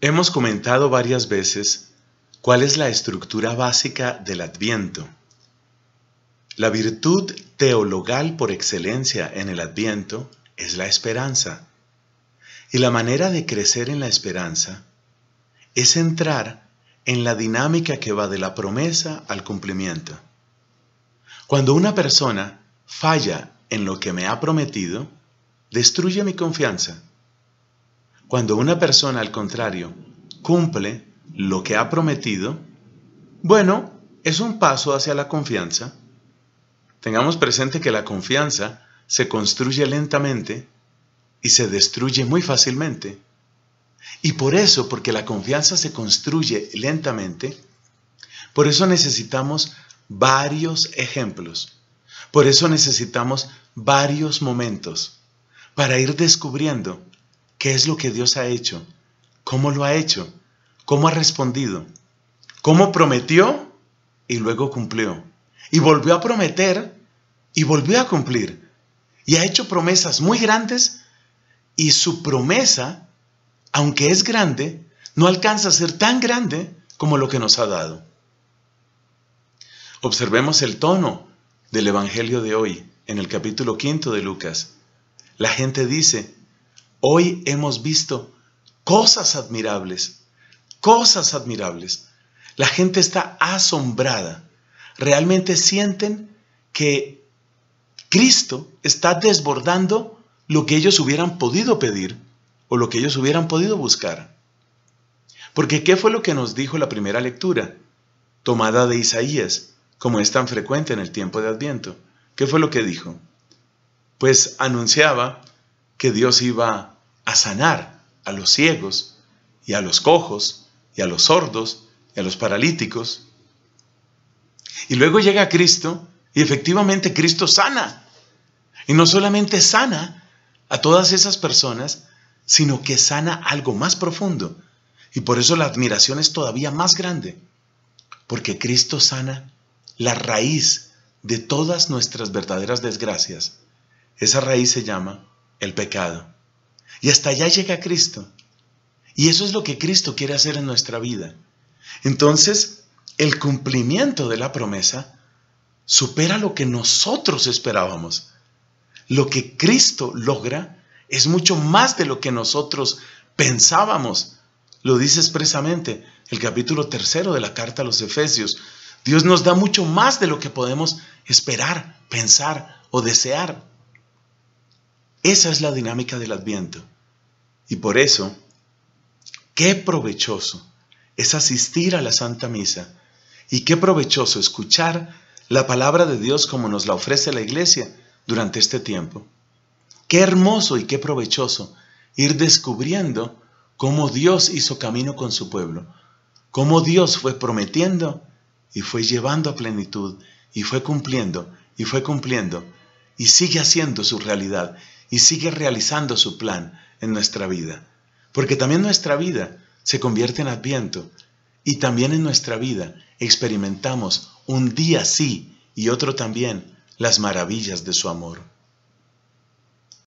Hemos comentado varias veces cuál es la estructura básica del Adviento. La virtud teologal por excelencia en el Adviento es la esperanza. Y la manera de crecer en la esperanza es entrar en la dinámica que va de la promesa al cumplimiento. Cuando una persona falla en lo que me ha prometido, destruye mi confianza cuando una persona, al contrario, cumple lo que ha prometido, bueno, es un paso hacia la confianza. Tengamos presente que la confianza se construye lentamente y se destruye muy fácilmente. Y por eso, porque la confianza se construye lentamente, por eso necesitamos varios ejemplos. Por eso necesitamos varios momentos para ir descubriendo ¿Qué es lo que Dios ha hecho? ¿Cómo lo ha hecho? ¿Cómo ha respondido? ¿Cómo prometió y luego cumplió? Y volvió a prometer y volvió a cumplir. Y ha hecho promesas muy grandes y su promesa, aunque es grande, no alcanza a ser tan grande como lo que nos ha dado. Observemos el tono del Evangelio de hoy, en el capítulo quinto de Lucas. La gente dice, Hoy hemos visto cosas admirables, cosas admirables. La gente está asombrada. Realmente sienten que Cristo está desbordando lo que ellos hubieran podido pedir o lo que ellos hubieran podido buscar. Porque ¿qué fue lo que nos dijo la primera lectura, tomada de Isaías, como es tan frecuente en el tiempo de Adviento? ¿Qué fue lo que dijo? Pues anunciaba que Dios iba a sanar a los ciegos y a los cojos y a los sordos y a los paralíticos. Y luego llega Cristo y efectivamente Cristo sana. Y no solamente sana a todas esas personas, sino que sana algo más profundo. Y por eso la admiración es todavía más grande, porque Cristo sana la raíz de todas nuestras verdaderas desgracias. Esa raíz se llama el pecado. Y hasta allá llega Cristo. Y eso es lo que Cristo quiere hacer en nuestra vida. Entonces, el cumplimiento de la promesa supera lo que nosotros esperábamos. Lo que Cristo logra es mucho más de lo que nosotros pensábamos. Lo dice expresamente el capítulo tercero de la carta a los Efesios. Dios nos da mucho más de lo que podemos esperar, pensar o desear. Esa es la dinámica del adviento. Y por eso, qué provechoso es asistir a la Santa Misa y qué provechoso escuchar la palabra de Dios como nos la ofrece la Iglesia durante este tiempo. Qué hermoso y qué provechoso ir descubriendo cómo Dios hizo camino con su pueblo, cómo Dios fue prometiendo y fue llevando a plenitud y fue cumpliendo y fue cumpliendo y sigue haciendo su realidad y sigue realizando su plan en nuestra vida. Porque también nuestra vida se convierte en adviento y también en nuestra vida experimentamos un día sí y otro también las maravillas de su amor.